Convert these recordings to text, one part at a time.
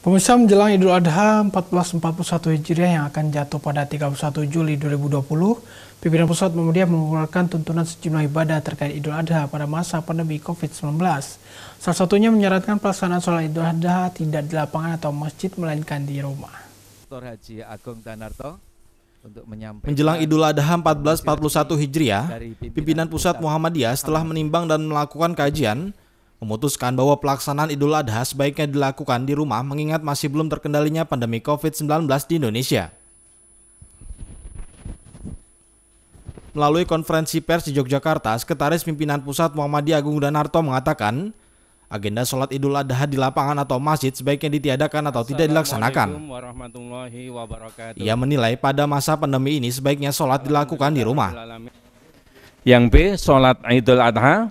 Pemirsa menjelang Idul Adha 1441 Hijriah yang akan jatuh pada 31 Juli 2020, pimpinan pusat Muhammadiyah mengeluarkan tuntunan sejumlah ibadah terkait Idul Adha pada masa pandemi COVID-19. Salah satunya menyarankan pelaksanaan sholat Idul Adha tidak di lapangan atau masjid melainkan di rumah. Haji Agung Tanarto untuk menyampaikan Menjelang Idul Adha 1441 Hijriah, pimpinan pusat Muhammadiyah setelah menimbang dan melakukan kajian memutuskan bahwa pelaksanaan Idul Adha sebaiknya dilakukan di rumah mengingat masih belum terkendalinya pandemi COVID-19 di Indonesia. Melalui konferensi pers di Yogyakarta, Sekretaris Pimpinan Pusat Muhammadiyah Agung Danarto mengatakan, agenda sholat Idul Adha di lapangan atau masjid sebaiknya ditiadakan atau tidak dilaksanakan. Ia menilai pada masa pandemi ini sebaiknya sholat dilakukan di rumah. Yang B, sholat Idul Adha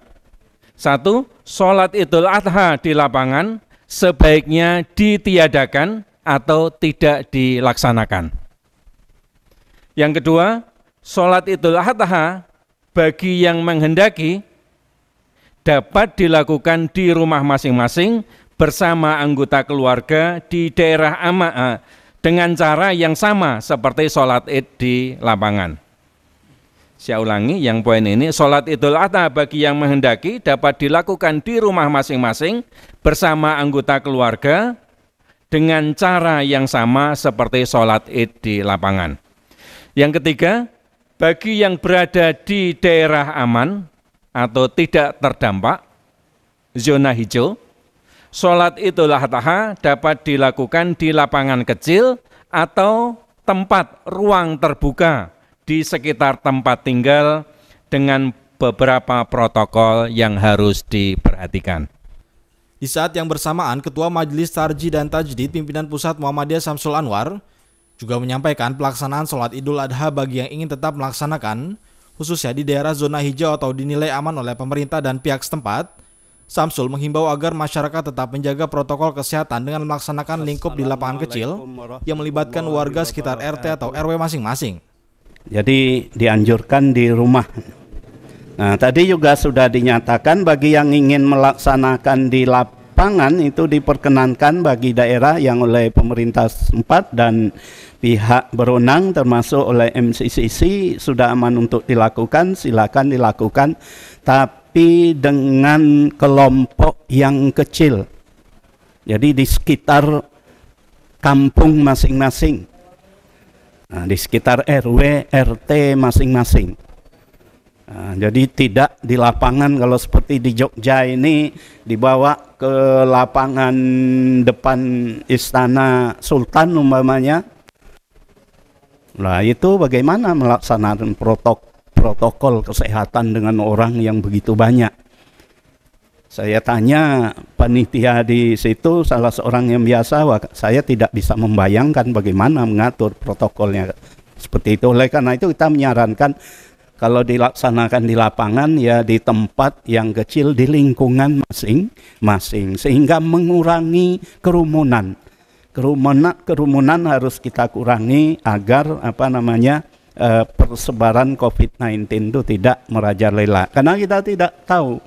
satu, sholat idul adha di lapangan sebaiknya ditiadakan atau tidak dilaksanakan. Yang kedua, sholat idul adha bagi yang menghendaki dapat dilakukan di rumah masing-masing bersama anggota keluarga di daerah ama'a dengan cara yang sama seperti sholat id di lapangan. Saya ulangi yang poin ini, sholat idul adha bagi yang menghendaki dapat dilakukan di rumah masing-masing bersama anggota keluarga dengan cara yang sama seperti sholat id di lapangan. Yang ketiga, bagi yang berada di daerah aman atau tidak terdampak, zona hijau, sholat idul adha dapat dilakukan di lapangan kecil atau tempat ruang terbuka di sekitar tempat tinggal dengan beberapa protokol yang harus diperhatikan. Di saat yang bersamaan, Ketua Majelis Tarji dan Tajdid pimpinan pusat Muhammadiyah Samsul Anwar juga menyampaikan pelaksanaan sholat Idul Adha bagi yang ingin tetap melaksanakan, khususnya di daerah zona hijau atau dinilai aman oleh pemerintah dan pihak setempat. Samsul menghimbau agar masyarakat tetap menjaga protokol kesehatan dengan melaksanakan lingkup di lapangan kecil yang melibatkan warga sekitar RT atau RW masing-masing. Jadi dianjurkan di rumah. Nah, tadi juga sudah dinyatakan bagi yang ingin melaksanakan di lapangan itu diperkenankan bagi daerah yang oleh pemerintah setempat dan pihak berwenang termasuk oleh MCCC sudah aman untuk dilakukan, silakan dilakukan tapi dengan kelompok yang kecil. Jadi di sekitar kampung masing-masing nah, di sekitar RW, RT masing-masing. Nah, jadi tidak di lapangan kalau seperti di Jogja ini dibawa ke lapangan depan istana Sultan umpamanya. Nah itu bagaimana melaksanakan protok protokol kesehatan dengan orang yang begitu banyak. Saya tanya panitia di situ salah seorang yang biasa, saya tidak bisa membayangkan bagaimana mengatur protokolnya seperti itu. Oleh karena itu kita menyarankan kalau dilaksanakan di lapangan ya di tempat yang kecil di lingkungan masing-masing sehingga mengurangi kerumunan. Kerumunan kerumunan harus kita kurangi agar apa namanya eh, persebaran COVID-19 itu tidak merajalela. Karena kita tidak tahu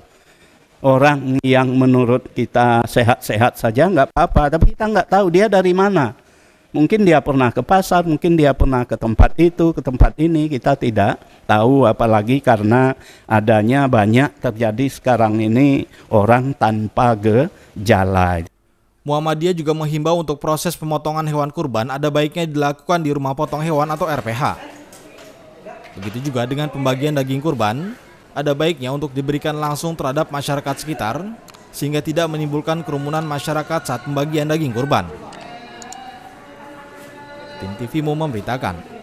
orang yang menurut kita sehat-sehat saja nggak apa-apa, tapi kita nggak tahu dia dari mana. Mungkin dia pernah ke pasar, mungkin dia pernah ke tempat itu, ke tempat ini, kita tidak tahu apalagi karena adanya banyak terjadi sekarang ini orang tanpa gejala. Muhammadiyah juga menghimbau untuk proses pemotongan hewan kurban ada baiknya dilakukan di rumah potong hewan atau RPH. Begitu juga dengan pembagian daging kurban, ada baiknya untuk diberikan langsung terhadap masyarakat sekitar sehingga tidak menimbulkan kerumunan masyarakat saat pembagian daging kurban. Tim TV mau memberitakan.